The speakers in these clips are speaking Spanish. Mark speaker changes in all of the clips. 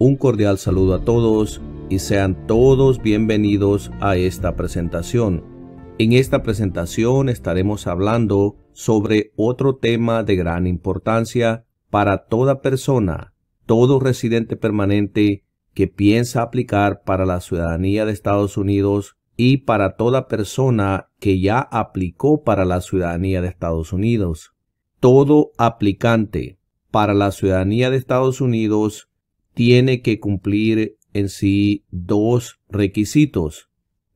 Speaker 1: Un cordial saludo a todos y sean todos bienvenidos a esta presentación. En esta presentación estaremos hablando sobre otro tema de gran importancia para toda persona, todo residente permanente que piensa aplicar para la ciudadanía de Estados Unidos y para toda persona que ya aplicó para la ciudadanía de Estados Unidos. Todo aplicante para la ciudadanía de Estados Unidos tiene que cumplir en sí dos requisitos.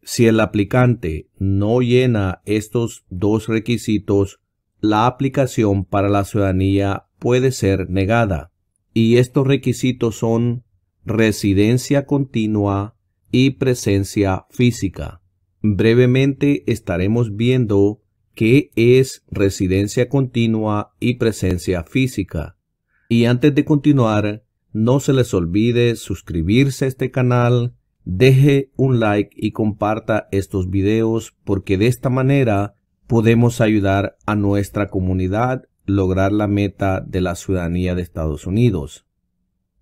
Speaker 1: Si el aplicante no llena estos dos requisitos, la aplicación para la ciudadanía puede ser negada. Y estos requisitos son residencia continua y presencia física. Brevemente estaremos viendo qué es residencia continua y presencia física. Y antes de continuar, no se les olvide suscribirse a este canal, deje un like y comparta estos videos porque de esta manera podemos ayudar a nuestra comunidad lograr la meta de la ciudadanía de Estados Unidos.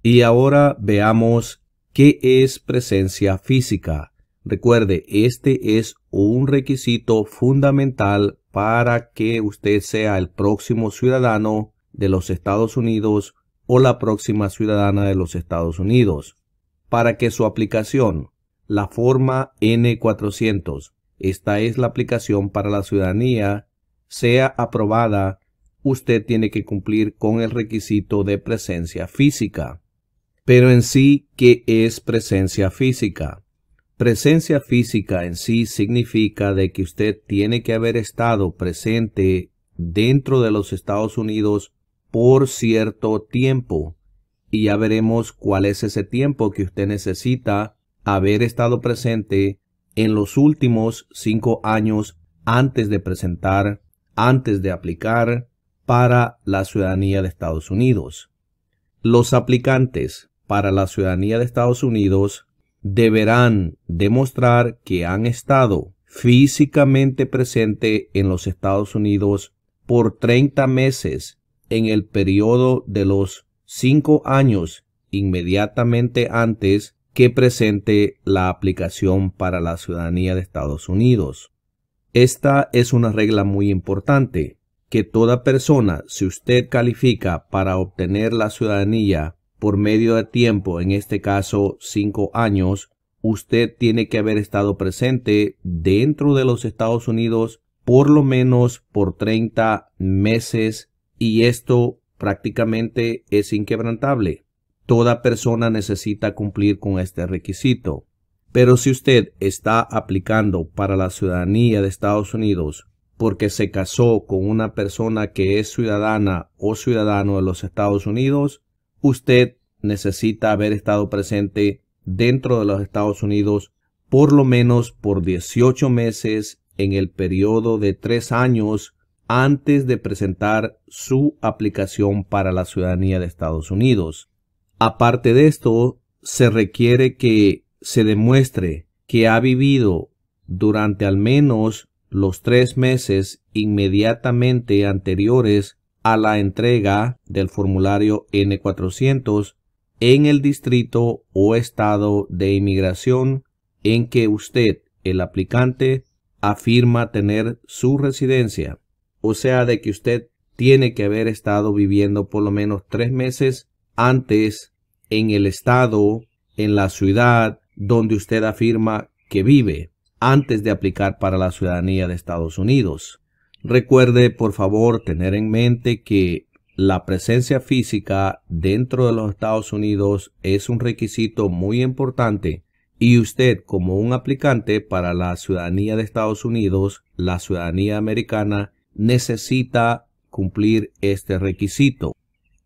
Speaker 1: Y ahora veamos qué es presencia física. Recuerde, este es un requisito fundamental para que usted sea el próximo ciudadano de los Estados Unidos o la próxima ciudadana de los Estados Unidos, para que su aplicación, la forma N400, esta es la aplicación para la ciudadanía, sea aprobada, usted tiene que cumplir con el requisito de presencia física. Pero en sí, ¿qué es presencia física? Presencia física en sí significa de que usted tiene que haber estado presente dentro de los Estados Unidos por cierto tiempo. Y ya veremos cuál es ese tiempo que usted necesita haber estado presente en los últimos cinco años antes de presentar, antes de aplicar para la ciudadanía de Estados Unidos. Los aplicantes para la ciudadanía de Estados Unidos deberán demostrar que han estado físicamente presente en los Estados Unidos por 30 meses en el periodo de los cinco años inmediatamente antes que presente la aplicación para la ciudadanía de Estados Unidos. Esta es una regla muy importante, que toda persona, si usted califica para obtener la ciudadanía por medio de tiempo, en este caso cinco años, usted tiene que haber estado presente dentro de los Estados Unidos por lo menos por 30 meses y esto prácticamente es inquebrantable. Toda persona necesita cumplir con este requisito. Pero si usted está aplicando para la ciudadanía de Estados Unidos porque se casó con una persona que es ciudadana o ciudadano de los Estados Unidos, usted necesita haber estado presente dentro de los Estados Unidos por lo menos por 18 meses en el periodo de tres años antes de presentar su aplicación para la ciudadanía de Estados Unidos. Aparte de esto, se requiere que se demuestre que ha vivido durante al menos los tres meses inmediatamente anteriores a la entrega del formulario N400 en el distrito o estado de inmigración en que usted, el aplicante, afirma tener su residencia o sea de que usted tiene que haber estado viviendo por lo menos tres meses antes en el estado, en la ciudad donde usted afirma que vive, antes de aplicar para la ciudadanía de Estados Unidos. Recuerde, por favor, tener en mente que la presencia física dentro de los Estados Unidos es un requisito muy importante y usted como un aplicante para la ciudadanía de Estados Unidos, la ciudadanía americana, necesita cumplir este requisito.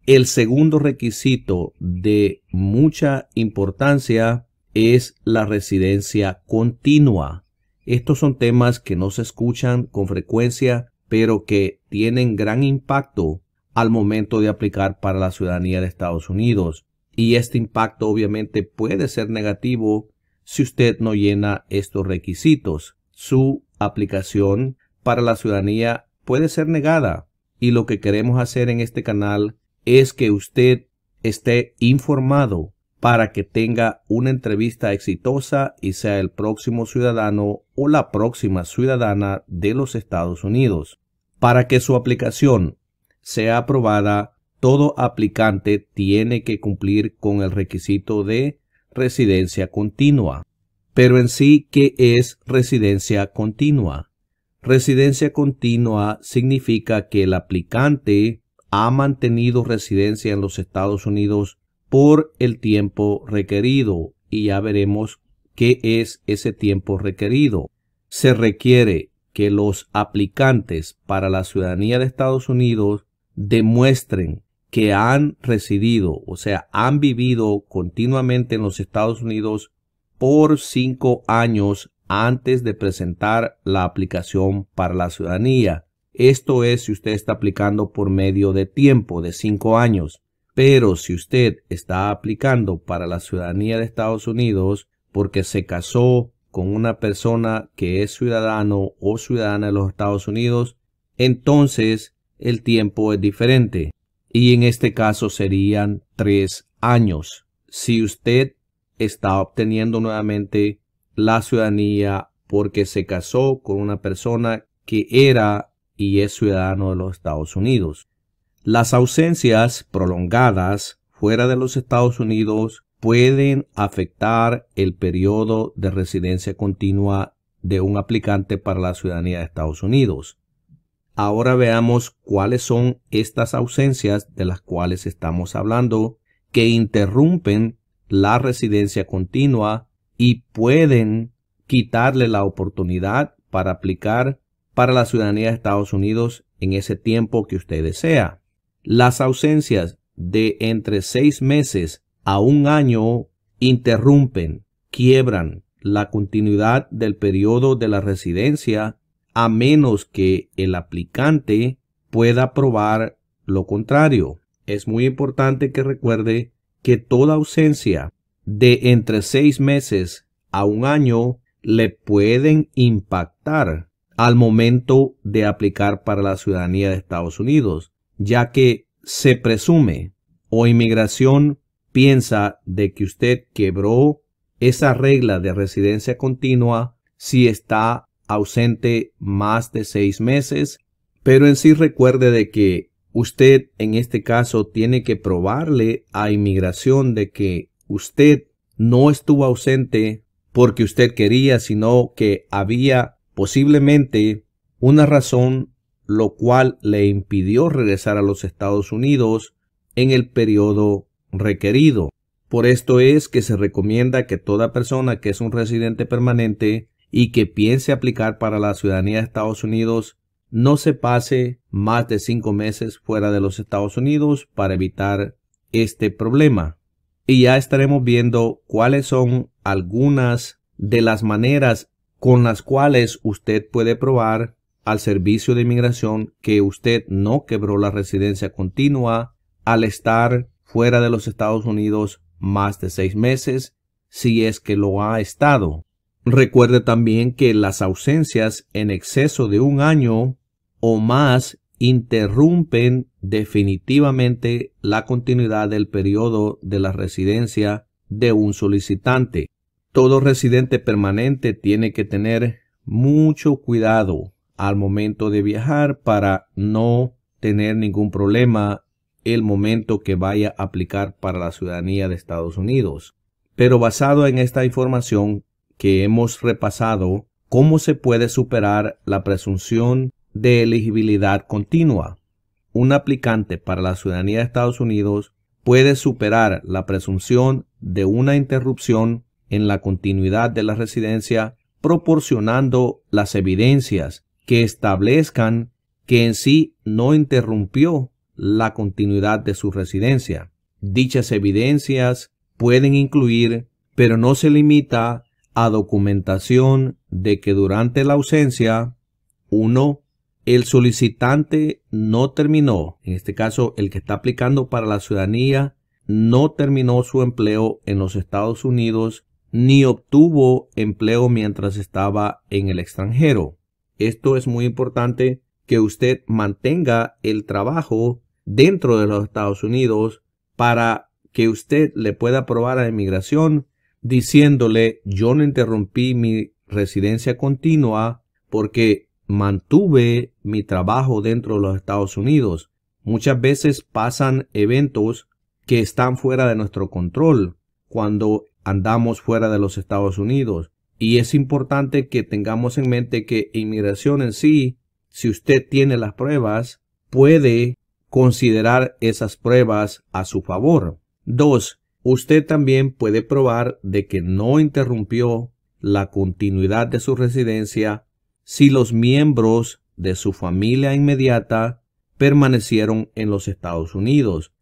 Speaker 1: El segundo requisito de mucha importancia es la residencia continua. Estos son temas que no se escuchan con frecuencia, pero que tienen gran impacto al momento de aplicar para la ciudadanía de Estados Unidos. Y este impacto obviamente puede ser negativo si usted no llena estos requisitos. Su aplicación para la ciudadanía puede ser negada y lo que queremos hacer en este canal es que usted esté informado para que tenga una entrevista exitosa y sea el próximo ciudadano o la próxima ciudadana de los Estados Unidos. Para que su aplicación sea aprobada, todo aplicante tiene que cumplir con el requisito de residencia continua. Pero en sí, ¿qué es residencia continua? Residencia continua significa que el aplicante ha mantenido residencia en los Estados Unidos por el tiempo requerido y ya veremos qué es ese tiempo requerido. Se requiere que los aplicantes para la ciudadanía de Estados Unidos demuestren que han residido, o sea, han vivido continuamente en los Estados Unidos por cinco años antes de presentar la aplicación para la ciudadanía. Esto es si usted está aplicando por medio de tiempo de cinco años. Pero si usted está aplicando para la ciudadanía de Estados Unidos porque se casó con una persona que es ciudadano o ciudadana de los Estados Unidos, entonces el tiempo es diferente. Y en este caso serían tres años. Si usted está obteniendo nuevamente la ciudadanía porque se casó con una persona que era y es ciudadano de los Estados Unidos. Las ausencias prolongadas fuera de los Estados Unidos pueden afectar el periodo de residencia continua de un aplicante para la ciudadanía de Estados Unidos. Ahora veamos cuáles son estas ausencias de las cuales estamos hablando que interrumpen la residencia continua y pueden quitarle la oportunidad para aplicar para la ciudadanía de Estados Unidos en ese tiempo que usted desea. Las ausencias de entre seis meses a un año interrumpen, quiebran la continuidad del periodo de la residencia a menos que el aplicante pueda probar lo contrario. Es muy importante que recuerde que toda ausencia de entre seis meses a un año le pueden impactar al momento de aplicar para la ciudadanía de Estados Unidos, ya que se presume o inmigración piensa de que usted quebró esa regla de residencia continua si está ausente más de seis meses, pero en sí recuerde de que usted en este caso tiene que probarle a inmigración de que Usted no estuvo ausente porque usted quería, sino que había posiblemente una razón lo cual le impidió regresar a los Estados Unidos en el periodo requerido. Por esto es que se recomienda que toda persona que es un residente permanente y que piense aplicar para la ciudadanía de Estados Unidos no se pase más de cinco meses fuera de los Estados Unidos para evitar este problema y ya estaremos viendo cuáles son algunas de las maneras con las cuales usted puede probar al servicio de inmigración que usted no quebró la residencia continua al estar fuera de los Estados Unidos más de seis meses, si es que lo ha estado. Recuerde también que las ausencias en exceso de un año o más interrumpen definitivamente la continuidad del periodo de la residencia de un solicitante. Todo residente permanente tiene que tener mucho cuidado al momento de viajar para no tener ningún problema el momento que vaya a aplicar para la ciudadanía de Estados Unidos. Pero basado en esta información que hemos repasado, ¿cómo se puede superar la presunción de elegibilidad continua. Un aplicante para la ciudadanía de Estados Unidos puede superar la presunción de una interrupción en la continuidad de la residencia proporcionando las evidencias que establezcan que en sí no interrumpió la continuidad de su residencia. Dichas evidencias pueden incluir, pero no se limita a documentación de que durante la ausencia uno el solicitante no terminó, en este caso el que está aplicando para la ciudadanía, no terminó su empleo en los Estados Unidos ni obtuvo empleo mientras estaba en el extranjero. Esto es muy importante que usted mantenga el trabajo dentro de los Estados Unidos para que usted le pueda probar a inmigración diciéndole yo no interrumpí mi residencia continua porque mantuve mi trabajo dentro de los Estados Unidos. Muchas veces pasan eventos que están fuera de nuestro control cuando andamos fuera de los Estados Unidos. Y es importante que tengamos en mente que inmigración en sí, si usted tiene las pruebas, puede considerar esas pruebas a su favor. dos Usted también puede probar de que no interrumpió la continuidad de su residencia si los miembros de su familia inmediata permanecieron en los Estados Unidos.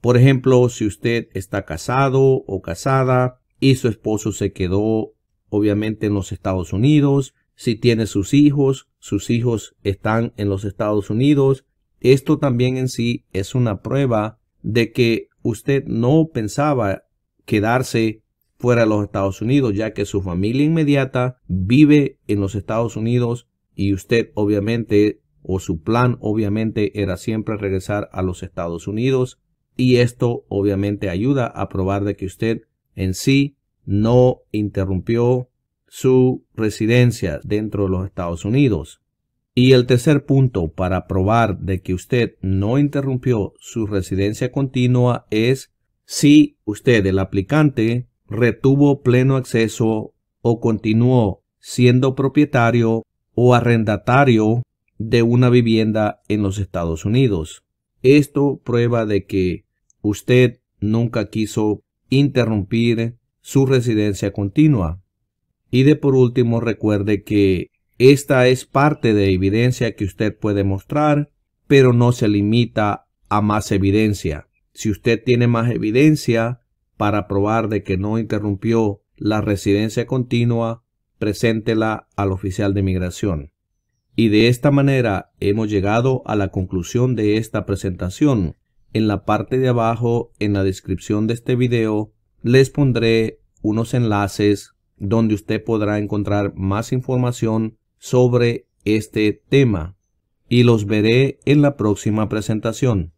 Speaker 1: Por ejemplo, si usted está casado o casada y su esposo se quedó obviamente en los Estados Unidos, si tiene sus hijos, sus hijos están en los Estados Unidos, esto también en sí es una prueba de que usted no pensaba quedarse fuera de los Estados Unidos, ya que su familia inmediata vive en los Estados Unidos y usted obviamente o su plan obviamente era siempre regresar a los Estados Unidos y esto obviamente ayuda a probar de que usted en sí no interrumpió su residencia dentro de los Estados Unidos. Y el tercer punto para probar de que usted no interrumpió su residencia continua es si usted, el aplicante, retuvo pleno acceso o continuó siendo propietario o arrendatario de una vivienda en los Estados Unidos. Esto prueba de que usted nunca quiso interrumpir su residencia continua. Y de por último recuerde que esta es parte de evidencia que usted puede mostrar, pero no se limita a más evidencia. Si usted tiene más evidencia, para probar de que no interrumpió la residencia continua, preséntela al oficial de migración. Y de esta manera hemos llegado a la conclusión de esta presentación. En la parte de abajo, en la descripción de este video, les pondré unos enlaces donde usted podrá encontrar más información sobre este tema y los veré en la próxima presentación.